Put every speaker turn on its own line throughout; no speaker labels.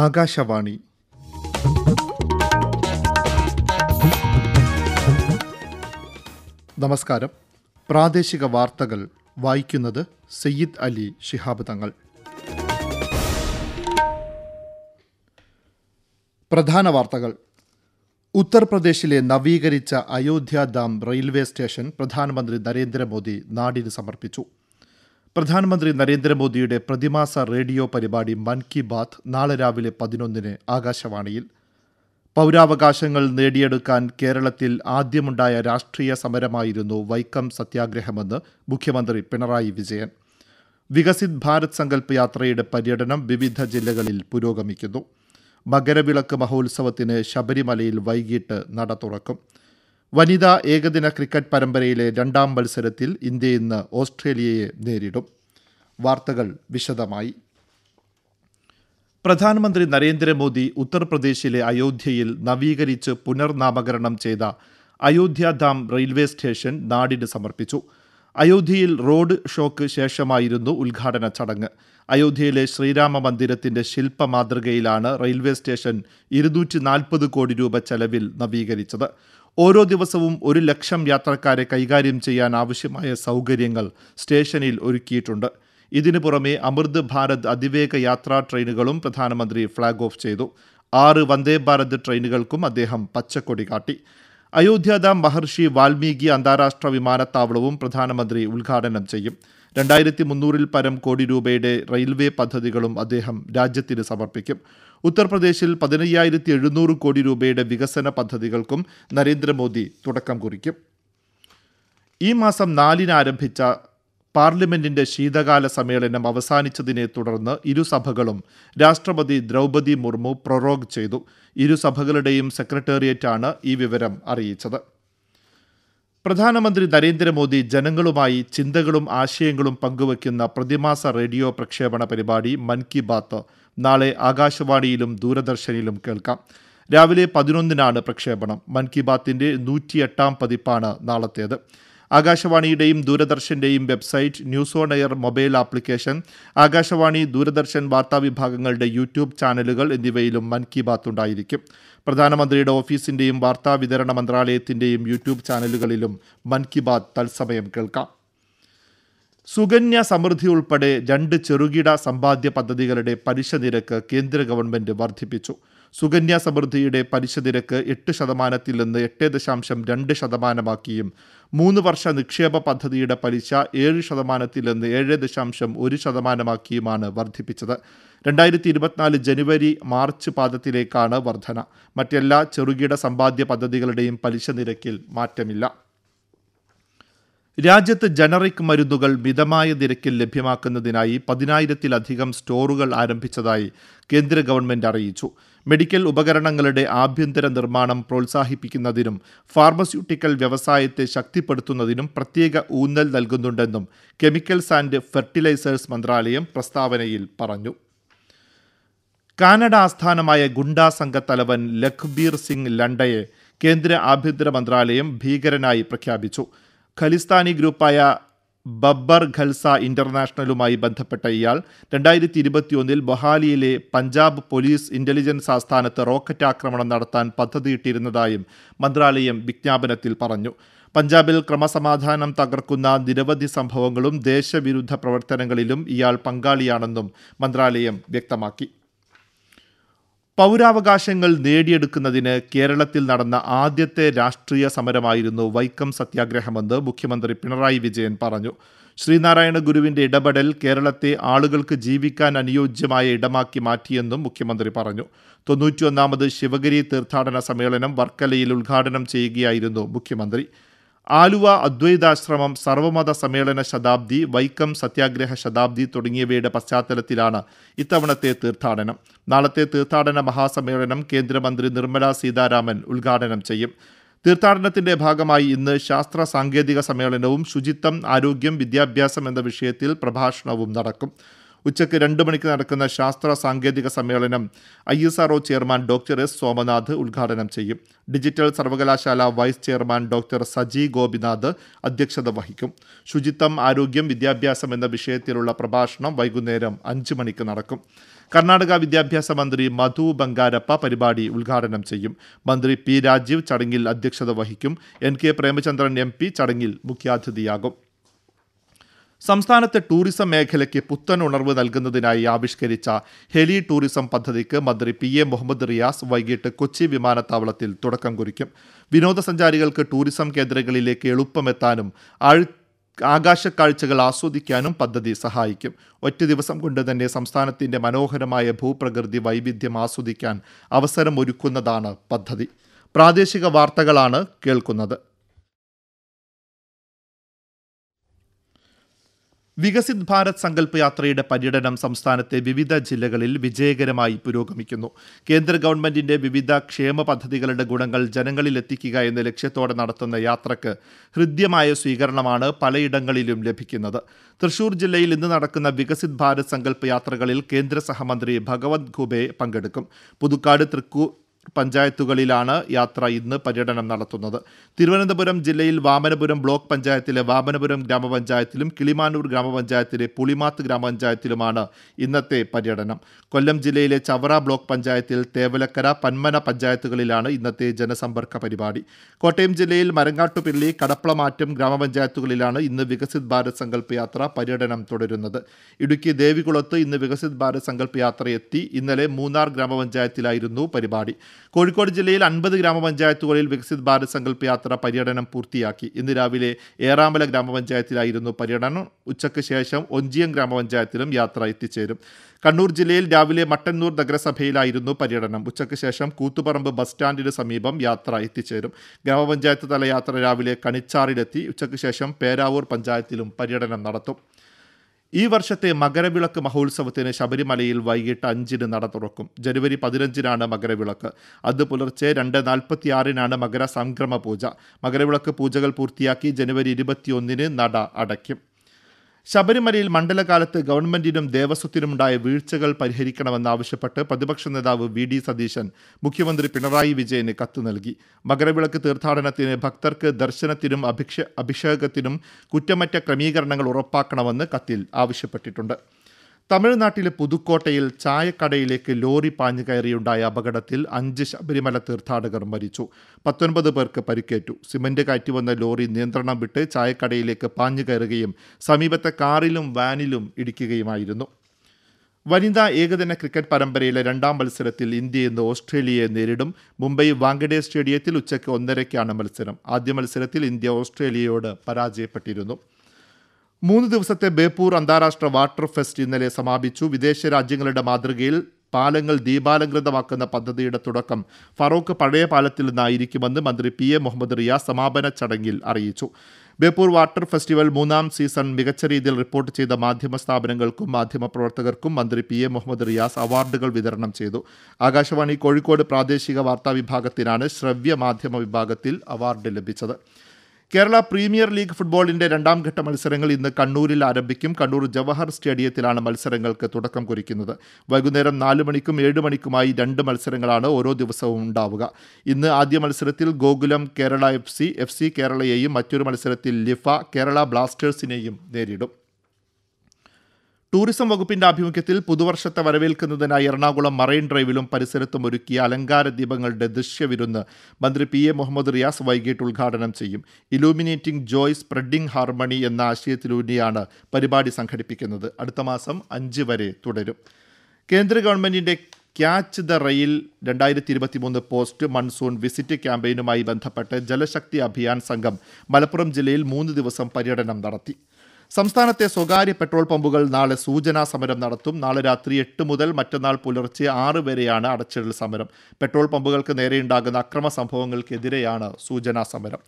ആകാശവാണി നമസ്കാരം പ്രാദേശിക വാർത്തകൾ വായിക്കുന്നത് സയ്യിദ് അലി ഷിഹാബ് തങ്ങൾ പ്രധാന വാർത്തകൾ ഉത്തർപ്രദേശിലെ നവീകരിച്ച അയോധ്യ ദാം റെയിൽവേ സ്റ്റേഷൻ പ്രധാനമന്ത്രി നരേന്ദ്രമോദി നാടിന് സമർപ്പിച്ചു പ്രധാനമന്ത്രി നരേന്ദ്രമോദിയുടെ പ്രതിമാസ റേഡിയോ പരിപാടി മൻ കി ബാത്ത് നാളെ രാവിലെ പതിനൊന്നിന് ആകാശവാണിയിൽ പൗരാവകാശങ്ങൾ നേടിയെടുക്കാൻ കേരളത്തിൽ ആദ്യമുണ്ടായ രാഷ്ട്രീയ സമരമായിരുന്നു വൈക്കം സത്യാഗ്രഹമെന്ന് മുഖ്യമന്ത്രി പിണറായി വിജയൻ വികസിത് ഭാരത് സങ്കല്പ് യാത്രയുടെ പര്യടനം വിവിധ ജില്ലകളിൽ പുരോഗമിക്കുന്നു മകരവിളക്ക് മഹോത്സവത്തിന് ശബരിമലയിൽ വൈകിട്ട് നട തുറക്കും വനിതാ ഏകദിന ക്രിക്കറ്റ് പരമ്പരയിലെ രണ്ടാം മത്സരത്തിൽ ഇന്ത്യ ഇന്ന് ഓസ്ട്രേലിയയെ നേരിടും വാർത്തകൾ വിശദമായി പ്രധാനമന്ത്രി നരേന്ദ്രമോദി ഉത്തർപ്രദേശിലെ അയോധ്യയിൽ നവീകരിച്ച് പുനർനാമകരണം ചെയ്ത അയോധ്യ ധാം റെയിൽവേ സ്റ്റേഷൻ നാടിന് സമർപ്പിച്ചു അയോധ്യയിൽ റോഡ് ഷോക്ക് ശേഷമായിരുന്നു ഉദ്ഘാടന ചടങ്ങ് അയോധ്യയിലെ ശ്രീരാമ മന്ദിരത്തിന്റെ ശില്പ മാതൃകയിലാണ് റെയിൽവേ സ്റ്റേഷൻ ഇരുന്നൂറ്റി നാൽപ്പത് കോടി രൂപ ചെലവിൽ നവീകരിച്ചത് ഓരോ ദിവസവും ഒരു ലക്ഷം യാത്രക്കാരെ കൈകാര്യം ചെയ്യാൻ ആവശ്യമായ സൗകര്യങ്ങൾ സ്റ്റേഷനിൽ ഒരുക്കിയിട്ടുണ്ട് ഇതിനു പുറമെ അമൃത് ഭാരത് അതിവേഗ യാത്രാ ട്രെയിനുകളും പ്രധാനമന്ത്രി ഫ്ളാഗ് ഓഫ് ചെയ്തു ആറ് വന്ദേ ഭാരത് ട്രെയിനുകൾക്കും അദ്ദേഹം പച്ചക്കൊടി കാട്ടി അയോധ്യധാം മഹർഷി വാൽമീകി അന്താരാഷ്ട്ര വിമാനത്താവളവും പ്രധാനമന്ത്രി ഉദ്ഘാടനം ചെയ്യും രണ്ടായിരത്തി മുന്നൂറിൽ പരം കോടി രൂപയുടെ റെയിൽവേ പദ്ധതികളും അദ്ദേഹം രാജ്യത്തിന് സമർപ്പിക്കും ഉത്തർപ്രദേശിൽ പതിനയ്യായിരത്തി എഴുന്നൂറ് കോടി രൂപയുടെ വികസന പദ്ധതികൾക്കും നരേന്ദ്രമോദി തുടക്കം കുറിക്കും ഈ മാസം നാലിന് ആരംഭിച്ച പാർലമെന്റിന്റെ ശീതകാല സമ്മേളനം അവസാനിച്ചതിനെ തുടർന്ന് ഇരുസഭകളും രാഷ്ട്രപതി ദ്രൗപതി മുർമു പ്രൊറോഗ് ചെയ്തു ഇരുസഭകളുടെയും സെക്രട്ടേറിയറ്റാണ് ഈ വിവരം അറിയിച്ചത് പ്രധാനമന്ത്രി നരേന്ദ്രമോദി ജനങ്ങളുമായി ചിന്തകളും ആശയങ്ങളും പങ്കുവയ്ക്കുന്ന പ്രതിമാസ റേഡിയോ പ്രക്ഷേപണ പരിപാടി മൻ കി ബാത്ത് നാളെ ആകാശവാണിയിലും ദൂരദർശനിലും കേൾക്കാം രാവിലെ പതിനൊന്നിനാണ് പ്രക്ഷേപണം മൻ കി ബാത്തിന്റെ നൂറ്റിയെട്ടാം പതിപ്പാണ് നാളത്തേത് ആകാശവാണിയുടെയും ദൂരദർശന്റെയും website news on air mobile application Akashvani Doordarshan വാർത്താ വിഭാഗങ്ങളുടെ യൂട്യൂബ് ചാനലുകൾ എന്നിവയിലും മൻ കി ബാത്ത് ഉണ്ടായിരിക്കും പ്രധാനമന്ത്രിയുടെ ഓഫീസിന്റെയും വാർത്താ വിതരണ മന്ത്രാലയത്തിന്റെയും യൂട്യൂബ് ചാനലുകളിലും മൻ കി ബാത്ത് തത്സമയം കേൾക്കാം സുകന്യ സമൃദ്ധി ഉൾപ്പെടെ രണ്ട് ചെറുകിട സമ്പാദ്യ പദ്ധതികളുടെ പലിശ നിരക്ക് കേന്ദ്ര ഗവൺമെന്റ് വർദ്ധിപ്പിച്ചു സുകന്യാ സമൃദ്ധിയുടെ പലിശ നിരക്ക് എട്ട് ശതമാനത്തിൽ നിന്ന് എട്ട് ദശാംശം രണ്ട് ശതമാനമാക്കിയും മൂന്ന് വർഷ നിക്ഷേപ പദ്ധതിയുടെ പലിശ ഏഴ് ശതമാനത്തിൽ നിന്ന് ഏഴ് ദശാംശം ഒരു ശതമാനമാക്കിയുമാണ് വർദ്ധിപ്പിച്ചത് രണ്ടായിരത്തി ഇരുപത്തിനാല് ജനുവരി മാർച്ച് പാദത്തിലേക്കാണ് വർധന മറ്റെല്ലാ ചെറുകിട സമ്പാദ്യ പദ്ധതികളുടെയും പലിശ നിരക്കിൽ മാറ്റമില്ല രാജ്യത്ത് ജനറിക് മരുന്നുകൾ മിതമായ നിരക്കിൽ ലഭ്യമാക്കുന്നതിനായി പതിനായിരത്തിലധികം സ്റ്റോറുകൾ ആരംഭിച്ചതായി കേന്ദ്ര ഗവൺമെന്റ് അറിയിച്ചു മെഡിക്കൽ ഉപകരണങ്ങളുടെ ആഭ്യന്തര നിർമ്മാണം പ്രോത്സാഹിപ്പിക്കുന്നതിനും ഫാർമസ്യൂട്ടിക്കൽ വ്യവസായത്തെ ശക്തിപ്പെടുത്തുന്നതിനും പ്രത്യേക ഊന്നൽ നൽകുന്നുണ്ടെന്നും കെമിക്കൽസ് ആൻഡ് ഫെർട്ടിലൈസേഴ്സ് മന്ത്രാലയം പ്രസ്താവനയിൽ പറഞ്ഞു കാനഡ ആസ്ഥാനമായ ഗുണ്ടാ സംഘത്തലവൻ ലഖ്ബീർ സിംഗ് ലണ്ടയെ കേന്ദ്ര ആഭ്യന്തര മന്ത്രാലയം ഭീകരനായി പ്രഖ്യാപിച്ചു ഖലിസ്ഥാനി ഗ്രൂപ്പായ ബബ്ബർ ഖൽസ ഇൻ്റർനാഷണലുമായി ബന്ധപ്പെട്ട ഇയാൾ രണ്ടായിരത്തി ഇരുപത്തിയൊന്നിൽ ബൊഹാലിയിലെ പഞ്ചാബ് പോലീസ് ഇൻ്റലിജൻസ് ആസ്ഥാനത്ത് റോക്കറ്റ് ആക്രമണം നടത്താൻ പദ്ധതിയിട്ടിരുന്നതായും മന്ത്രാലയം വിജ്ഞാപനത്തിൽ പറഞ്ഞു പഞ്ചാബിൽ ക്രമസമാധാനം തകർക്കുന്ന നിരവധി സംഭവങ്ങളും ദേശവിരുദ്ധ പ്രവർത്തനങ്ങളിലും ഇയാൾ പങ്കാളിയാണെന്നും മന്ത്രാലയം വ്യക്തമാക്കി പൗരാവകാശങ്ങൾ നേടിയെടുക്കുന്നതിന് കേരളത്തിൽ നടന്ന ആദ്യത്തെ രാഷ്ട്രീയ സമരമായിരുന്നു വൈക്കം സത്യാഗ്രഹമെന്ന് മുഖ്യമന്ത്രി പിണറായി വിജയൻ പറഞ്ഞു ശ്രീനാരായണ ഗുരുവിന്റെ ഇടപെടൽ കേരളത്തെ ആളുകൾക്ക് ജീവിക്കാൻ അനുയോജ്യമായ ഇടമാക്കി മാറ്റിയെന്നും മുഖ്യമന്ത്രി പറഞ്ഞു തൊണ്ണൂറ്റിയൊന്നാമത് ശിവഗിരി തീർത്ഥാടന സമ്മേളനം വർക്കലയിൽ ഉദ്ഘാടനം ചെയ്യുകയായിരുന്നു മുഖ്യമന്ത്രി ആലുവ അദ്വൈതാശ്രമം സർവമത സമ്മേളന ശതാബ്ദി വൈക്കം സത്യാഗ്രഹ ശതാബ്ദി തുടങ്ങിയവയുടെ പശ്ചാത്തലത്തിലാണ് ഇത്തവണത്തെ തീർത്ഥാടനം നാളത്തെ തീർത്ഥാടന മഹാസമ്മേളനം കേന്ദ്രമന്ത്രി നിർമ്മല സീതാരാമൻ ഉദ്ഘാടനം ചെയ്യും തീർത്ഥാടനത്തിന്റെ ഭാഗമായി ഇന്ന് ശാസ്ത്ര സാങ്കേതിക സമ്മേളനവും ശുചിത്വം ആരോഗ്യം വിദ്യാഭ്യാസം എന്ന വിഷയത്തിൽ പ്രഭാഷണവും നടക്കും ഉച്ചയ്ക്ക് രണ്ട് മണിക്ക് നടക്കുന്ന ശാസ്ത്ര സാങ്കേതിക സമ്മേളനം I S R chairman doctor S Somanath ഉദ്ഘാടനം ചെയ്യും ഡിജിറ്റൽ സർവകലാശാല vice chairman doctor Saji Gopinath അധ്യക്ഷത വഹിക്കും ശുചിത്വം ആരോഗ്യം വിദ്യാഭ്യാസം എന്ന വിഷയത്തിലുള്ള പ്രഭാഷണം വൈകുന്നേരം അഞ്ച് മണിക്ക് നടക്കും കർണാടക വിദ്യാഭ്യാസ മന്ത്രി മധു ബംഗാരപ്പ പരിപാടി ഉദ്ഘാടനം ചെയ്യും മന്ത്രി പി രാജീവ് ചടങ്ങിൽ അധ്യക്ഷത വഹിക്കും എൻ കെ പ്രേമചന്ദ്രൻ എം ചടങ്ങിൽ മുഖ്യാതിഥിയാകും സംസ്ഥാനത്തെ ടൂറിസം മേഖലയ്ക്ക് പുത്തൻ ഉണർവ് നൽകുന്നതിനായി ആവിഷ്കരിച്ച ഹെലി ടൂറിസം പദ്ധതിക്ക് മന്ത്രി പി എ മുഹമ്മദ് റിയാസ് വൈകിട്ട് കൊച്ചി വിമാനത്താവളത്തിൽ തുടക്കം കുറിക്കും വിനോദസഞ്ചാരികൾക്ക് ടൂറിസം കേന്ദ്രങ്ങളിലേക്ക് എളുപ്പമെത്താനും ആഴ് ആകാശ കാഴ്ചകൾ ആസ്വദിക്കാനും പദ്ധതി സഹായിക്കും ഒറ്റ ദിവസം കൊണ്ട് തന്നെ സംസ്ഥാനത്തിൻ്റെ മനോഹരമായ ഭൂപ്രകൃതി വൈവിധ്യം ആസ്വദിക്കാൻ അവസരം ഒരുക്കുന്നതാണ് പദ്ധതി പ്രാദേശിക വാർത്തകളാണ് കേൾക്കുന്നത് വികസിത് ഭാരത് സങ്കല്പ യാത്രയുടെ പര്യടനം സംസ്ഥാനത്തെ വിവിധ ജില്ലകളിൽ വിജയകരമായി പുരോഗമിക്കുന്നു കേന്ദ്ര ഗവൺമെന്റിന്റെ വിവിധ ക്ഷേമ പദ്ധതികളുടെ ഗുണങ്ങൾ ജനങ്ങളിൽ എത്തിക്കുക എന്ന ലക്ഷ്യത്തോടെ നടത്തുന്ന യാത്രക്ക് ഹൃദ്യമായ സ്വീകരണമാണ് പലയിടങ്ങളിലും ലഭിക്കുന്നത് തൃശൂർ ജില്ലയിൽ ഇന്ന് നടക്കുന്ന വികസിത് ഭാരത് സങ്കല്പ യാത്രകളിൽ കേന്ദ്ര സഹമന്ത്രി ഭഗവത് ഖുബെ പങ്കെടുക്കും പുതുക്കാട് തൃക്കൂ പഞ്ചായത്തുകളിലാണ് യാത്ര ഇന്ന് പര്യടനം നടത്തുന്നത് തിരുവനന്തപുരം ജില്ലയിൽ വാമനപുരം ബ്ലോക്ക് പഞ്ചായത്തിലെ വാമനപുരം ഗ്രാമപഞ്ചായത്തിലും കിളിമാനൂർ ഗ്രാമപഞ്ചായത്തിലെ പുളിമാത്ത് ഗ്രാമപഞ്ചായത്തിലുമാണ് ഇന്നത്തെ പര്യടനം കൊല്ലം ജില്ലയിലെ ചവറ ബ്ലോക്ക് പഞ്ചായത്തിൽ തേവലക്കര പന്മന പഞ്ചായത്തുകളിലാണ് ഇന്നത്തെ ജനസമ്പർക്ക പരിപാടി കോട്ടയം ജില്ലയിൽ മരങ്ങാട്ടുപിള്ളി കടപ്പളമാറ്റം ഗ്രാമപഞ്ചായത്തുകളിലാണ് ഇന്ന് വികസിത് ഭാരത് സങ്കല്പ യാത്ര പര്യടനം തുടരുന്നത് ഇടുക്കി ദേവികുളത്ത് ഇന്ന് വികസിത് ഭാരത് സങ്കല്പ യാത്ര എത്തി ഇന്നലെ മൂന്നാർ ഗ്രാമപഞ്ചായത്തിലായിരുന്നു പരിപാടി കോഴിക്കോട് ജില്ലയിൽ അൻപത് ഗ്രാമപഞ്ചായത്തുകളിൽ വികസിത് ഭാരത് സങ്കല്പ യാത്ര പര്യടനം പൂർത്തിയാക്കി ഇന്ന് രാവിലെ ഏറാമല ഗ്രാമപഞ്ചായത്തിലായിരുന്നു പര്യടനം ഉച്ചയ്ക്ക് ശേഷം ഒഞ്ചിയം ഗ്രാമപഞ്ചായത്തിലും യാത്ര എത്തിച്ചേരും കണ്ണൂർ ജില്ലയിൽ രാവിലെ മട്ടന്നൂർ നഗരസഭയിലായിരുന്നു പര്യടനം ഉച്ചയ്ക്ക് ശേഷം കൂത്തുപറമ്പ് ബസ് സ്റ്റാൻഡിന് സമീപം യാത്ര എത്തിച്ചേരും ഗ്രാമപഞ്ചായത്ത് തല യാത്ര രാവിലെ കണിച്ചാറിലെത്തി ഉച്ചയ്ക്ക് ശേഷം പേരാവൂർ പഞ്ചായത്തിലും പര്യടനം നടത്തും ഈ വർഷത്തെ മകരവിളക്ക് മഹോത്സവത്തിന് ശബരിമലയിൽ വൈകിട്ട് അഞ്ചിന് നട തുറക്കും ജനുവരി പതിനഞ്ചിനാണ് മകരവിളക്ക് അത് പുലർച്ചെ രണ്ട് നാൽപ്പത്തിയാറിനാണ് മകര സംക്രമ പൂജ മകരവിളക്ക് പൂജകൾ പൂർത്തിയാക്കി ജനുവരി ഇരുപത്തിയൊന്നിന് നട അടയ്ക്കും ശബരിമലയിൽ മണ്ഡലകാലത്ത് ഗവൺമെന്റിനും ദേവസ്വത്തിനുമുണ്ടായ വീഴ്ചകൾ പരിഹരിക്കണമെന്നാവശ്യപ്പെട്ട് പ്രതിപക്ഷ നേതാവ് വി ഡി സതീശൻ മുഖ്യമന്ത്രി പിണറായി വിജയന് കത്ത് നൽകി മകരവിളക്ക് തീർത്ഥാടനത്തിന് ഭക്തർക്ക് ദർശനത്തിനും അഭിഷേകത്തിനും കുറ്റമറ്റ ക്രമീകരണങ്ങൾ ഉറപ്പാക്കണമെന്ന് കത്തിൽ ആവശ്യപ്പെട്ടിട്ടുണ്ട് തമിഴ്നാട്ടിലെ പുതുക്കോട്ടയിൽ ചായക്കടയിലേക്ക് ലോറി പാഞ്ഞു കയറിയുണ്ടായ അപകടത്തിൽ അഞ്ച് ശബരിമല തീർത്ഥാടകർ മരിച്ചു പത്തൊൻപത് പേർക്ക് പരിക്കേറ്റു സിമന്റ് കയറ്റിവന്ന ലോറി നിയന്ത്രണം വിട്ട് ചായക്കടയിലേക്ക് പാഞ്ഞു കയറുകയും സമീപത്തെ കാറിലും വാനിലും ഇടിക്കുകയുമായിരുന്നു വനിതാ ഏകദിന ക്രിക്കറ്റ് പരമ്പരയിലെ രണ്ടാം മത്സരത്തിൽ ഇന്ത്യ ഇന്ന് ഓസ്ട്രേലിയയെ നേരിടും മുംബൈ വാങ്കഡേ സ്റ്റേഡിയത്തിൽ ഉച്ചയ്ക്ക് ഒന്നരയ്ക്കാണ് മത്സരം ആദ്യ മത്സരത്തിൽ ഇന്ത്യ ഓസ്ട്രേലിയയോട് പരാജയപ്പെട്ടിരുന്നു മൂന്ന് ദിവസത്തെ ബേപ്പൂർ അന്താരാഷ്ട്ര വാട്ടർ ഫെസ്റ്റ് ഇന്നലെ സമാപിച്ചു വിദേശ രാജ്യങ്ങളുടെ മാതൃകയിൽ പാലങ്ങൾ ദീപാലങ്കൃതമാക്കുന്ന പദ്ധതിയുടെ തുടക്കം ഫറൂഖ് പഴയ പാലത്തിൽ നിന്നായിരിക്കുമെന്ന് മന്ത്രി പി എ മുഹമ്മദ് റിയാസ് സമാപന ചടങ്ങിൽ അറിയിച്ചു ബേപ്പൂർ വാട്ടർ ഫെസ്റ്റിവൽ മൂന്നാം സീസൺ മികച്ച രീതിയിൽ റിപ്പോർട്ട് ചെയ്ത മാധ്യമ സ്ഥാപനങ്ങൾക്കും മാധ്യമ പ്രവർത്തകർക്കും മന്ത്രി പി എ മുഹമ്മദ് റിയാസ് അവാർഡുകൾ വിതരണം ചെയ്തു ആകാശവാണി കോഴിക്കോട് പ്രാദേശിക വാർത്താ വിഭാഗത്തിനാണ് ശ്രവ്യ മാധ്യമ വിഭാഗത്തിൽ അവാർഡ് ലഭിച്ചത് കേരള പ്രീമിയർ ലീഗ് ഫുട്ബോളിന്റെ രണ്ടാം ഘട്ട മത്സരങ്ങൾ ഇന്ന് കണ്ണൂരിൽ ആരംഭിക്കും കണ്ണൂർ ജവഹർ സ്റ്റേഡിയത്തിലാണ് മത്സരങ്ങൾക്ക് തുടക്കം കുറിക്കുന്നത് വൈകുന്നേരം നാല് മണിക്കും ഏഴ് മണിക്കുമായി രണ്ട് മത്സരങ്ങളാണ് ഓരോ ദിവസവും ഉണ്ടാവുക ഇന്ന് ആദ്യ മത്സരത്തിൽ Gokulam Kerala F C F C കേരളയെയും മറ്റൊരു മത്സരത്തിൽ ലിഫ കേരള ബ്ലാസ്റ്റേഴ്സിനെയും നേരിടും ടൂറിസം വകുപ്പിന്റെ ആഭിമുഖ്യത്തിൽ പുതുവർഷത്തെ വരവേൽക്കുന്നതിനായി എറണാകുളം മറൈൻ ഡ്രൈവിലും പരിസരത്തും ഒരുക്കിയ അലങ്കാര ദീപങ്ങളുടെ ദൃശ്യവിരുന്ന് മന്ത്രി പി എ മുഹമ്മദ് റിയാസ് വൈകിട്ട് ഉദ്ഘാടനം ചെയ്യും ഇലൂമിനേറ്റിംഗ് ജോയ് സ്പ്രെഡിംഗ് ഹാർമണി എന്ന ആശയത്തിലൂന്നിയാണ് പരിപാടി സംഘടിപ്പിക്കുന്നത് അടുത്ത മാസം അഞ്ച് വരെ തുടരും കേന്ദ്ര ഗവൺമെന്റിന്റെ ക്യാച്ച് ദ റെയിൽ രണ്ടായിരത്തി ഇരുപത്തി മൂന്ന് പോസ്റ്റ് മൺസൂൺ വിസിറ്റ് ക്യാമ്പയിനുമായി ബന്ധപ്പെട്ട് ജലശക്തി അഭിയാൻ സംഘം മലപ്പുറം ജില്ലയിൽ മൂന്ന് ദിവസം പര്യടനം നടത്തി സംസ്ഥാനത്തെ സ്വകാര്യ പെട്രോൾ പമ്പുകൾ നാളെ സൂചനാ സമരം നടത്തും നാളെ രാത്രി എട്ട് മുതൽ മറ്റന്നാൾ പുലർച്ചെ ആറ് വരെയാണ് അടച്ചിടൽ സമരം പെട്രോൾ പമ്പുകൾക്ക് നേരെയുണ്ടാകുന്ന അക്രമ സംഭവങ്ങൾക്കെതിരെയാണ് സൂചനാ സമരം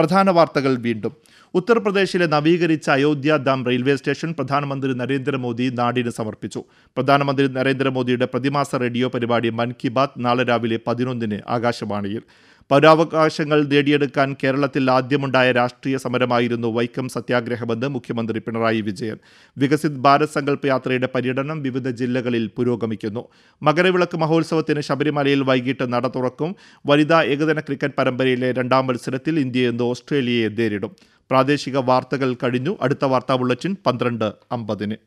പ്രധാന വാർത്തകൾ വീണ്ടും ഉത്തർപ്രദേശിലെ നവീകരിച്ച അയോധ്യ ദാം റെയിൽവേ സ്റ്റേഷൻ പ്രധാനമന്ത്രി നരേന്ദ്രമോദി നാടിന് സമർപ്പിച്ചു പ്രധാനമന്ത്രി നരേന്ദ്രമോദിയുടെ പ്രതിമാസ റേഡിയോ പരിപാടി മൻ കി ബാത് നാളെ രാവിലെ പതിനൊന്നിന് ആകാശവാണിയിൽ പൗരാവകാശങ്ങൾ നേടിയെടുക്കാൻ കേരളത്തിൽ ആദ്യമുണ്ടായ രാഷ്ട്രീയ സമരമായിരുന്നു വൈക്കം സത്യാഗ്രഹമെന്ന് മുഖ്യമന്ത്രി പിണറായി വിജയൻ വികസിത് ഭാരത് സങ്കല്പ യാത്രയുടെ പര്യടനം വിവിധ ജില്ലകളിൽ പുരോഗമിക്കുന്നു മകരവിളക്ക് മഹോത്സവത്തിന് ശബരിമലയിൽ വൈകിട്ട് നട തുറക്കും വനിതാ ഏകദിന ക്രിക്കറ്റ് പരമ്പരയിലെ രണ്ടാം മത്സരത്തിൽ ഇന്ത്യ ഇന്ന് ഓസ്ട്രേലിയയെ നേരിടും പ്രാദേശിക വാർത്തകൾ കഴിഞ്ഞു അടുത്ത വാർത്താ ബുള്ളറ്റിൻ പന്ത്രണ്ട് അമ്പതിന്